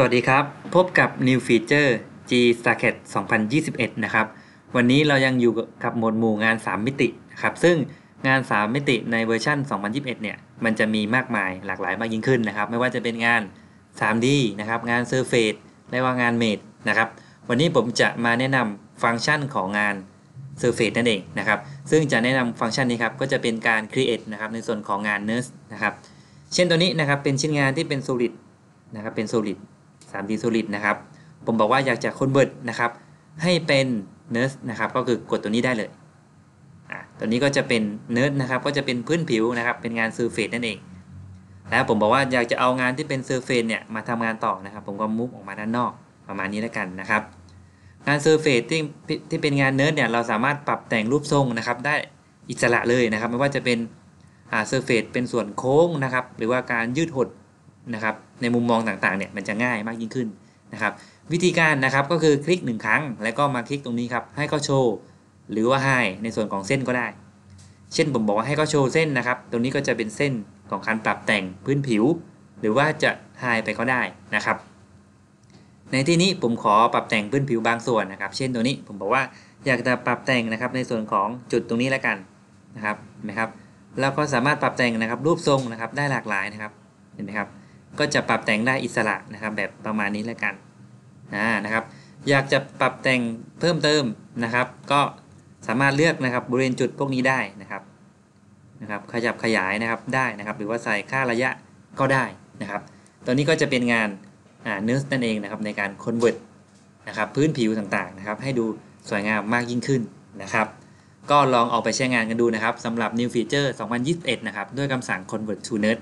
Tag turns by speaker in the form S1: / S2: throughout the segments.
S1: สวัสดีครับ พบกับ New Feature G s a c k e t 2021 นะครับวันนี้เรายังอยู่กับหมวดหมู่งาน 3 มิตินะครับซึ่งงาน 3 มิติในเวอร์ชัน 2021 เนี่ยมันจะมีมากมายหลากหลายมากยิ่งขึ้นนะครับไม่ว่าจะเป็นงาน 3D นะครับงาน Surface และว่างาน m a d e นะครับวันนี้ผมจะมาแนะนำฟังก์ชันของงาน Surface นั่นเองนะครับซึ่งจะแนะนำฟังก์ชันนี้ครับก็จะเป็นการ Create นะครับในส่วนของงาน n u r s นะครับเช่นตัวนี้นะครับเป็นชิ้นงานที่เป็น Solid นะครับเป็น Solid 3D Solid นะครับผมบอกว่าอยากจะนเบิร์ดนะครับ ให้เป็น nurse นะครับ ก็คือกดตัวนี้ได้เลยตัวนี้ก็จะเป็น nurse นะครับ ก็จะเป็นพื้นผิวนะครับ เป็นงาน surface นั่นเอง แล้วผมบอกว่าอยากจะเอางานที่เป็น surface เนี่ยมาทำงานต่อนะครับ ผมก็มุกออกมาด้านนอกประมาณนี้แล้วกันนะครับงาน surface ที่ที่เป็นงาน nurse เนี่ยเราสามารถปรับแต่งรูปทรงนะครับ ได้อิสระเลยนะครับ ไม่ว่าจะเป็นาเซอร์เฟซเป็นส่วนโค้งนะครับ หรือว่าการยืดหดนะครับในมุมมองต่างๆเนี่ยมันจะง่ายมากยิ่งขึ้นนะครับ วิธีการนะครับก็คือคลิก1ครั้ง แล้วก็มาคลิกตรงนี้ครับ ให้เขาโชว์หรือว่าให้ในส่วนของเส้นก็ได้ เช่นผมบอกว่าให้เขาโชว์เส้นนะครับตรงนี้ก็จะเป็นเส้นของการปรับแต่งพื้นผิว หรือว่าจะหายไปก็ได้นะครับ ในที่นี้ผมขอปรับแต่งพื้นผิวบางส่วนนะครับ เช่นตัวนี้ผมบอกว่าอยากจะปรับแต่งนะครับในส่วนของจุดตรงนี้แล้วกันนะครับเห็นไหมครับเราก็สามารถปรับแต่งนะครับรูปทรงนะครับได้หลากหลายนะครับเห็นไหมครับก็จะปรับแต่งได้อิสระนะครับแบบประมาณนี้แล้วกันนะนะครับอยากจะปรับแต่งเพิ่มเติมนะครับ ก็สามารถเลือกนะครับบริเวณจุดพวกนี้ได้นะครับนะครับ ขยับขยายนะครับได้นะครับ หรือว่าใส่ค่าระยะก็ได้นะครับตัวนี้ก็จะเป็นงานเนื้อนั่นเองนะครับในการคอนเวิร์ตนะครับพื้นผิวต่างๆนะครับให้ดูสวยงามมากยิ่งขึ้นนะครับ ก็ลองเอาไปใช้งานกันดูนะครับสำหรับ New Feature 2021นะครับด้วยคำสั่ง Convert to Nerd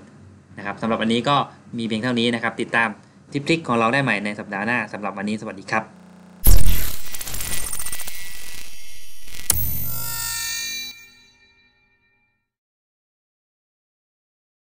S1: นะครับสำหรับวันนี้ก็มีเพียงเท่านี้นะครับ ติดตามทิปทิกของเราได้ใหม่ในสัปดาห์หน้าสำหรับวันนี้สวัสดีครับ